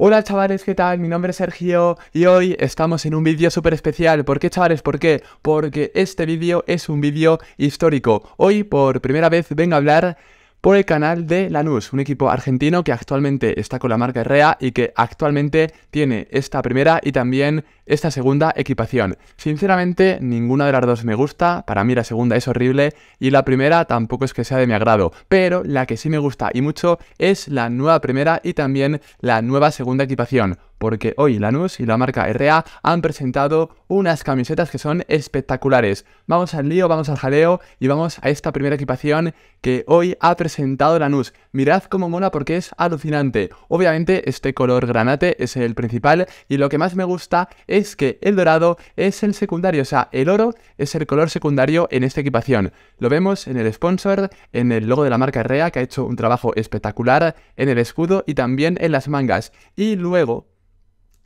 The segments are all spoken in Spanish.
Hola chavales, ¿qué tal? Mi nombre es Sergio y hoy estamos en un vídeo súper especial. ¿Por qué chavales? ¿Por qué? Porque este vídeo es un vídeo histórico. Hoy por primera vez vengo a hablar por el canal de Lanús, un equipo argentino que actualmente está con la marca Herrea y que actualmente tiene esta primera y también esta segunda equipación. Sinceramente, ninguna de las dos me gusta, para mí la segunda es horrible y la primera tampoco es que sea de mi agrado, pero la que sí me gusta y mucho es la nueva primera y también la nueva segunda equipación porque hoy Lanús y la marca RA han presentado unas camisetas que son espectaculares. Vamos al lío, vamos al jaleo y vamos a esta primera equipación que hoy ha presentado Lanús. Mirad cómo mola porque es alucinante. Obviamente este color granate es el principal y lo que más me gusta es que el dorado es el secundario, o sea, el oro es el color secundario en esta equipación. Lo vemos en el sponsor, en el logo de la marca REA que ha hecho un trabajo espectacular, en el escudo y también en las mangas. Y luego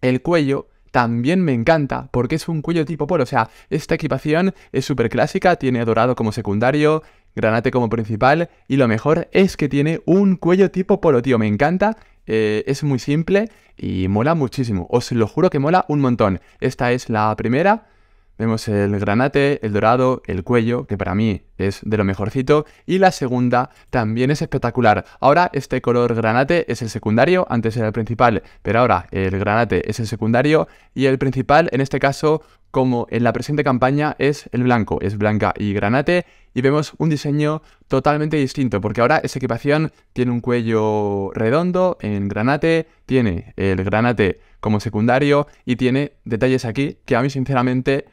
el cuello también me encanta porque es un cuello tipo polo, O sea, esta equipación es súper clásica, tiene dorado como secundario, granate como principal y lo mejor es que tiene un cuello tipo polo, tío. Me encanta. Eh, es muy simple y mola muchísimo. Os lo juro que mola un montón. Esta es la primera. Vemos el granate, el dorado, el cuello, que para mí es de lo mejorcito. Y la segunda también es espectacular. Ahora este color granate es el secundario, antes era el principal, pero ahora el granate es el secundario. Y el principal, en este caso, como en la presente campaña, es el blanco, es blanca y granate. Y vemos un diseño totalmente distinto, porque ahora esa equipación tiene un cuello redondo en granate, tiene el granate como secundario y tiene detalles aquí que a mí sinceramente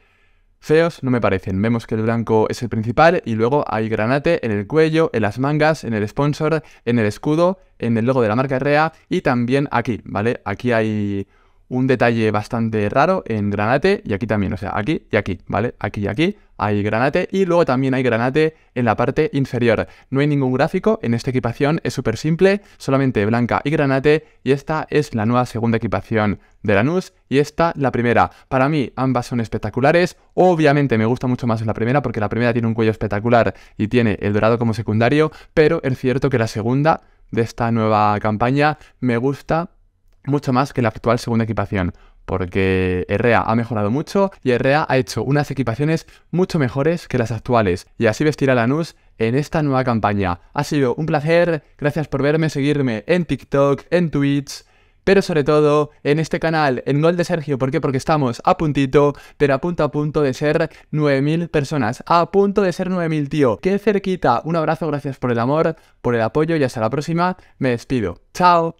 Feos no me parecen. Vemos que el blanco es el principal y luego hay granate en el cuello, en las mangas, en el sponsor, en el escudo, en el logo de la marca Rea y también aquí, ¿vale? Aquí hay un detalle bastante raro en granate y aquí también, o sea, aquí y aquí, ¿vale? Aquí y aquí hay granate y luego también hay granate en la parte inferior. No hay ningún gráfico, en esta equipación es súper simple, solamente blanca y granate y esta es la nueva segunda equipación de Lanús y esta la primera. Para mí ambas son espectaculares, obviamente me gusta mucho más la primera porque la primera tiene un cuello espectacular y tiene el dorado como secundario, pero es cierto que la segunda de esta nueva campaña me gusta mucho más que la actual segunda equipación, porque Herrea ha mejorado mucho y Herrea ha hecho unas equipaciones mucho mejores que las actuales, y así vestirá Lanús en esta nueva campaña. Ha sido un placer, gracias por verme, seguirme en TikTok, en Twitch, pero sobre todo en este canal, en Gol de Sergio. ¿Por qué? Porque estamos a puntito, pero a punto a punto de ser 9.000 personas. A punto de ser 9.000, tío. Qué cerquita. Un abrazo, gracias por el amor, por el apoyo y hasta la próxima. Me despido. Chao.